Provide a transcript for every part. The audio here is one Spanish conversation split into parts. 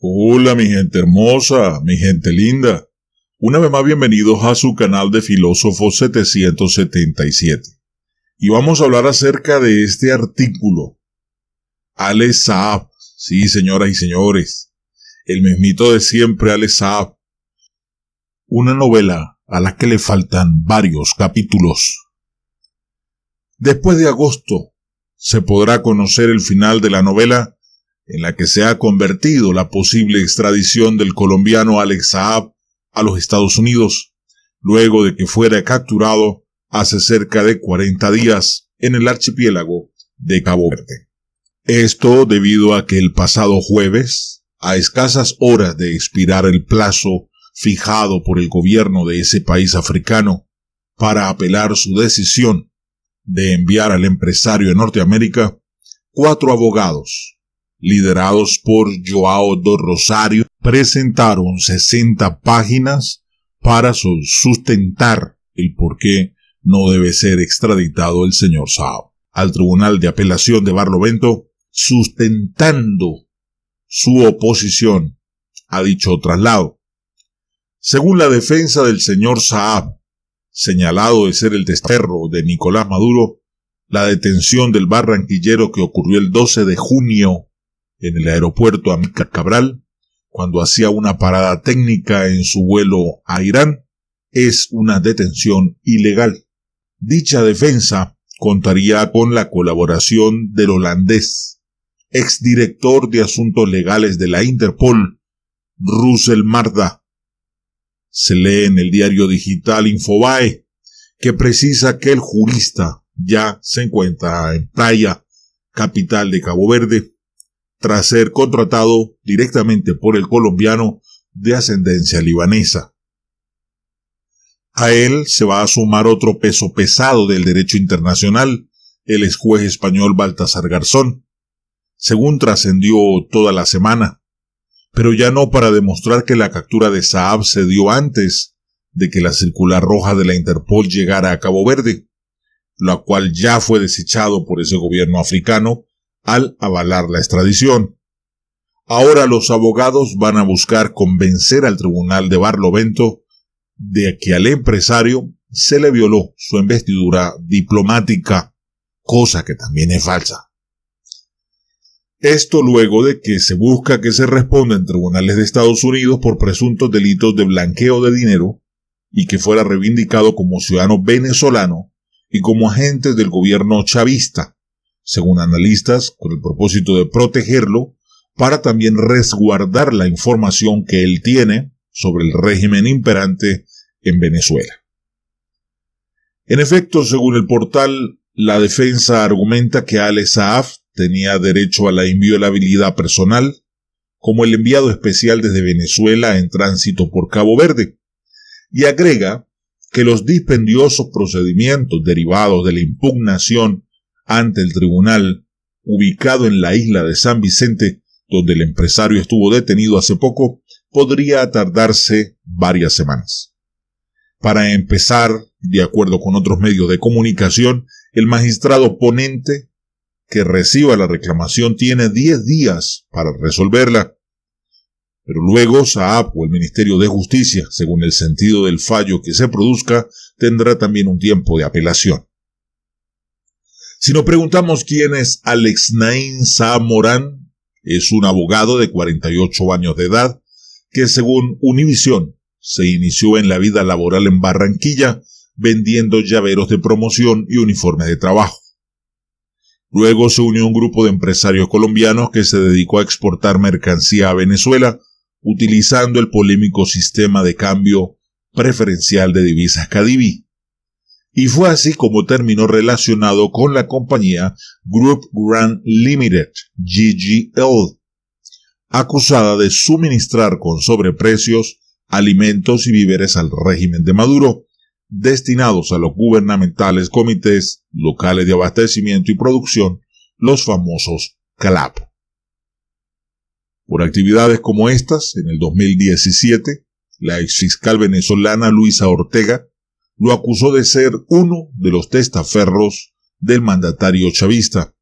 Hola mi gente hermosa, mi gente linda. Una vez más bienvenidos a su canal de Filósofo 777. Y vamos a hablar acerca de este artículo. Ale Saab. Sí, señoras y señores. El mesmito de siempre, Ale Saab. Una novela a la que le faltan varios capítulos. Después de agosto se podrá conocer el final de la novela en la que se ha convertido la posible extradición del colombiano Alex Saab a los Estados Unidos, luego de que fuera capturado hace cerca de 40 días en el archipiélago de Cabo Verde. Esto debido a que el pasado jueves, a escasas horas de expirar el plazo fijado por el gobierno de ese país africano para apelar su decisión de enviar al empresario de Norteamérica, cuatro abogados liderados por Joao do Rosario, presentaron 60 páginas para sustentar el por qué no debe ser extraditado el señor Saab al Tribunal de Apelación de Barlovento, sustentando su oposición a dicho traslado. Según la defensa del señor Saab, señalado de ser el desterro de Nicolás Maduro, la detención del barranquillero que ocurrió el 12 de junio en el aeropuerto Amícar Cabral cuando hacía una parada técnica en su vuelo a Irán es una detención ilegal. Dicha defensa contaría con la colaboración del holandés, exdirector de asuntos legales de la Interpol, Russell Marda. Se lee en el diario digital Infobae que precisa que el jurista ya se encuentra en Playa, capital de Cabo Verde, tras ser contratado directamente por el colombiano de ascendencia libanesa. A él se va a sumar otro peso pesado del derecho internacional, el ex juez español Baltasar Garzón, según trascendió toda la semana, pero ya no para demostrar que la captura de Saab se dio antes de que la circular roja de la Interpol llegara a Cabo Verde, la cual ya fue desechado por ese gobierno africano al avalar la extradición. Ahora los abogados van a buscar convencer al tribunal de Barlovento de que al empresario se le violó su investidura diplomática, cosa que también es falsa. Esto luego de que se busca que se responda en tribunales de Estados Unidos por presuntos delitos de blanqueo de dinero y que fuera reivindicado como ciudadano venezolano y como agente del gobierno chavista, según analistas, con el propósito de protegerlo para también resguardar la información que él tiene sobre el régimen imperante en Venezuela. En efecto, según el portal, la defensa argumenta que Ale Saaf tenía derecho a la inviolabilidad personal, como el enviado especial desde Venezuela en tránsito por Cabo Verde, y agrega que los dispendiosos procedimientos derivados de la impugnación ante el tribunal ubicado en la isla de San Vicente, donde el empresario estuvo detenido hace poco, podría tardarse varias semanas. Para empezar, de acuerdo con otros medios de comunicación, el magistrado ponente que reciba la reclamación tiene 10 días para resolverla. Pero luego SAAP o el Ministerio de Justicia, según el sentido del fallo que se produzca, tendrá también un tiempo de apelación. Si nos preguntamos quién es Alex Nain Zamorán, es un abogado de 48 años de edad que según Univisión se inició en la vida laboral en Barranquilla vendiendo llaveros de promoción y uniformes de trabajo. Luego se unió a un grupo de empresarios colombianos que se dedicó a exportar mercancía a Venezuela utilizando el polémico sistema de cambio preferencial de divisas Cadivi y fue así como terminó relacionado con la compañía Group Grand Limited, GGL, acusada de suministrar con sobreprecios alimentos y víveres al régimen de Maduro, destinados a los gubernamentales comités locales de abastecimiento y producción, los famosos CLAP. Por actividades como estas, en el 2017, la exfiscal venezolana Luisa Ortega lo acusó de ser uno de los testaferros del mandatario chavista.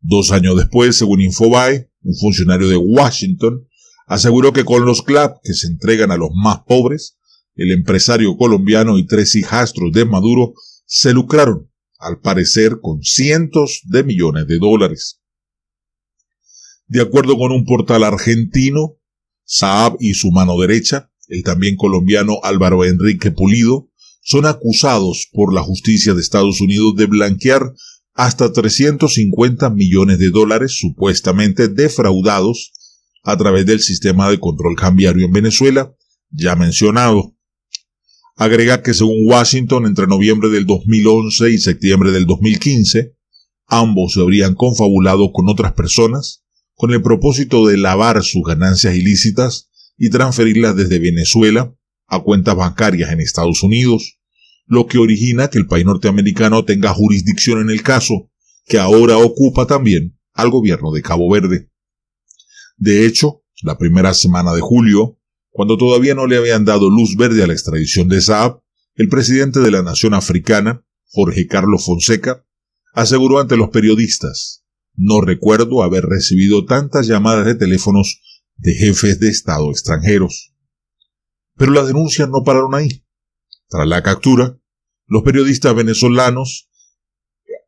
Dos años después, según Infobae, un funcionario de Washington aseguró que con los CLAP que se entregan a los más pobres, el empresario colombiano y tres hijastros de Maduro se lucraron, al parecer, con cientos de millones de dólares. De acuerdo con un portal argentino, Saab y su mano derecha, el también colombiano Álvaro Enrique Pulido, son acusados por la justicia de Estados Unidos de blanquear hasta 350 millones de dólares supuestamente defraudados a través del sistema de control cambiario en Venezuela, ya mencionado. Agrega que según Washington, entre noviembre del 2011 y septiembre del 2015, ambos se habrían confabulado con otras personas con el propósito de lavar sus ganancias ilícitas y transferirlas desde Venezuela a cuentas bancarias en Estados Unidos lo que origina que el país norteamericano tenga jurisdicción en el caso, que ahora ocupa también al gobierno de Cabo Verde. De hecho, la primera semana de julio, cuando todavía no le habían dado luz verde a la extradición de Saab, el presidente de la Nación Africana, Jorge Carlos Fonseca, aseguró ante los periodistas, no recuerdo haber recibido tantas llamadas de teléfonos de jefes de Estado extranjeros. Pero las denuncias no pararon ahí. Tras la captura, los periodistas venezolanos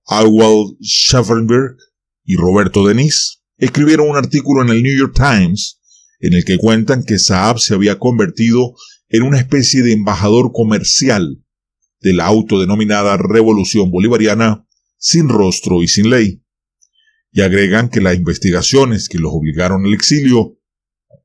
Alwald Schaffenberg y Roberto Denis escribieron un artículo en el New York Times en el que cuentan que Saab se había convertido en una especie de embajador comercial de la autodenominada Revolución Bolivariana sin rostro y sin ley. Y agregan que las investigaciones que los obligaron al exilio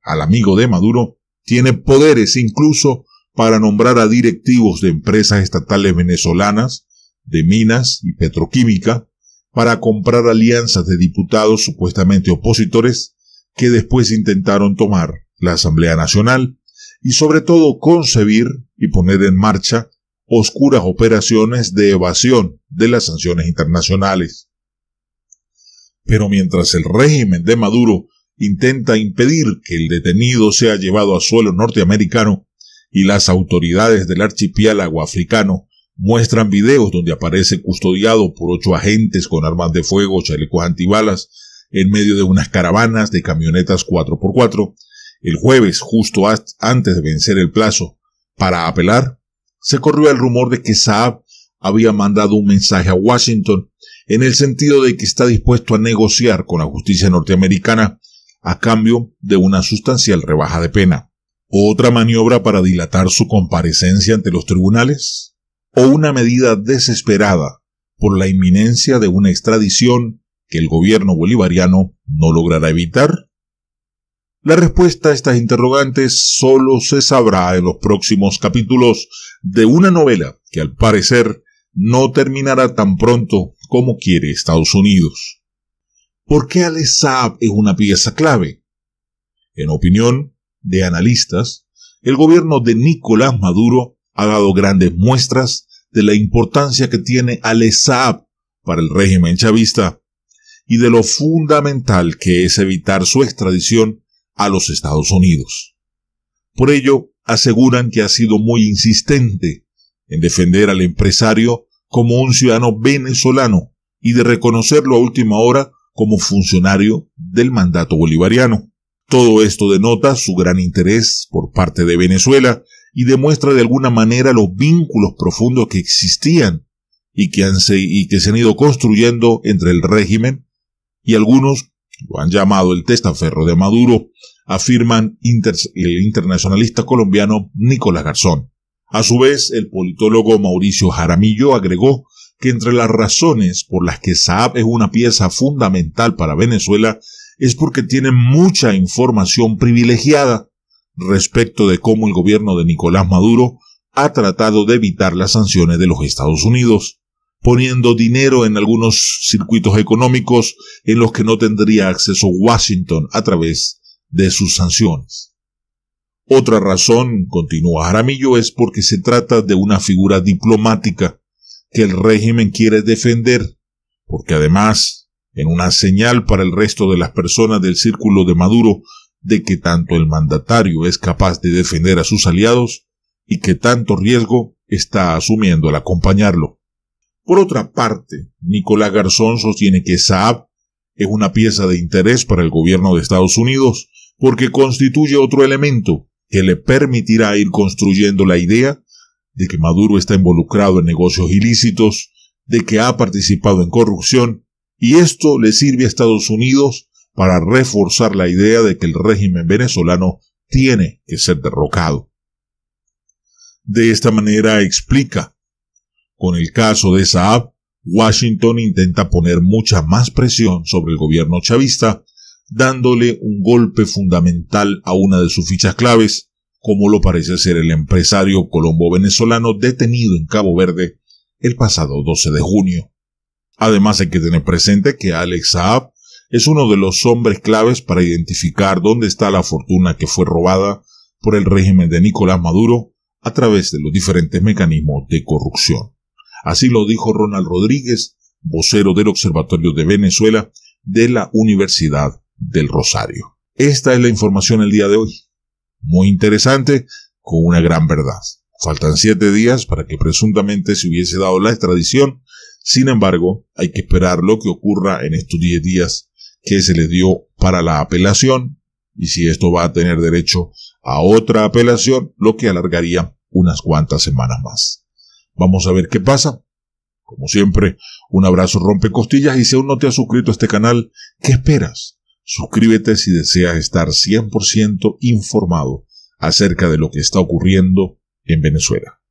al amigo de Maduro tiene poderes incluso para nombrar a directivos de empresas estatales venezolanas, de minas y petroquímica, para comprar alianzas de diputados supuestamente opositores que después intentaron tomar la Asamblea Nacional y sobre todo concebir y poner en marcha oscuras operaciones de evasión de las sanciones internacionales. Pero mientras el régimen de Maduro intenta impedir que el detenido sea llevado a suelo norteamericano y las autoridades del archipiélago africano muestran videos donde aparece custodiado por ocho agentes con armas de fuego, chalecos antibalas, en medio de unas caravanas de camionetas 4x4. El jueves, justo antes de vencer el plazo para apelar, se corrió el rumor de que Saab había mandado un mensaje a Washington en el sentido de que está dispuesto a negociar con la justicia norteamericana a cambio de una sustancial rebaja de pena otra maniobra para dilatar su comparecencia ante los tribunales, o una medida desesperada por la inminencia de una extradición que el gobierno bolivariano no logrará evitar? La respuesta a estas interrogantes solo se sabrá en los próximos capítulos de una novela que al parecer no terminará tan pronto como quiere Estados Unidos. ¿Por qué Al-Saab es una pieza clave? En opinión de analistas, el gobierno de Nicolás Maduro ha dado grandes muestras de la importancia que tiene al ESAP para el régimen chavista y de lo fundamental que es evitar su extradición a los Estados Unidos. Por ello, aseguran que ha sido muy insistente en defender al empresario como un ciudadano venezolano y de reconocerlo a última hora como funcionario del mandato bolivariano. Todo esto denota su gran interés por parte de Venezuela y demuestra de alguna manera los vínculos profundos que existían y que, se han ido construyendo entre el régimen y algunos, lo han llamado el testaferro de Maduro, afirman el internacionalista colombiano Nicolás Garzón. A su vez, el politólogo Mauricio Jaramillo agregó que entre las razones por las que Saab es una pieza fundamental para Venezuela es porque tiene mucha información privilegiada respecto de cómo el gobierno de Nicolás Maduro ha tratado de evitar las sanciones de los Estados Unidos, poniendo dinero en algunos circuitos económicos en los que no tendría acceso Washington a través de sus sanciones. Otra razón, continúa Jaramillo, es porque se trata de una figura diplomática que el régimen quiere defender, porque además en una señal para el resto de las personas del círculo de Maduro de que tanto el mandatario es capaz de defender a sus aliados y que tanto riesgo está asumiendo al acompañarlo. Por otra parte, Nicolás Garzón sostiene que Saab es una pieza de interés para el gobierno de Estados Unidos porque constituye otro elemento que le permitirá ir construyendo la idea de que Maduro está involucrado en negocios ilícitos, de que ha participado en corrupción y esto le sirve a Estados Unidos para reforzar la idea de que el régimen venezolano tiene que ser derrocado. De esta manera explica, con el caso de Saab, Washington intenta poner mucha más presión sobre el gobierno chavista, dándole un golpe fundamental a una de sus fichas claves, como lo parece ser el empresario colombo venezolano detenido en Cabo Verde el pasado 12 de junio. Además hay que tener presente que Alex Saab es uno de los hombres claves para identificar dónde está la fortuna que fue robada por el régimen de Nicolás Maduro a través de los diferentes mecanismos de corrupción. Así lo dijo Ronald Rodríguez, vocero del Observatorio de Venezuela de la Universidad del Rosario. Esta es la información el día de hoy. Muy interesante, con una gran verdad. Faltan siete días para que presuntamente se hubiese dado la extradición sin embargo, hay que esperar lo que ocurra en estos 10 días que se le dio para la apelación y si esto va a tener derecho a otra apelación, lo que alargaría unas cuantas semanas más. Vamos a ver qué pasa. Como siempre, un abrazo rompe costillas y si aún no te has suscrito a este canal, ¿qué esperas? Suscríbete si deseas estar 100% informado acerca de lo que está ocurriendo en Venezuela.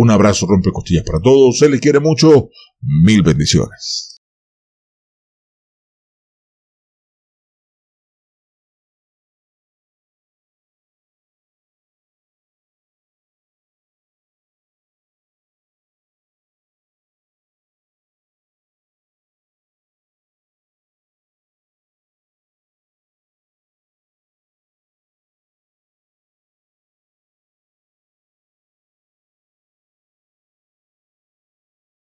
Un abrazo costillas para todos. Se les quiere mucho. Mil bendiciones.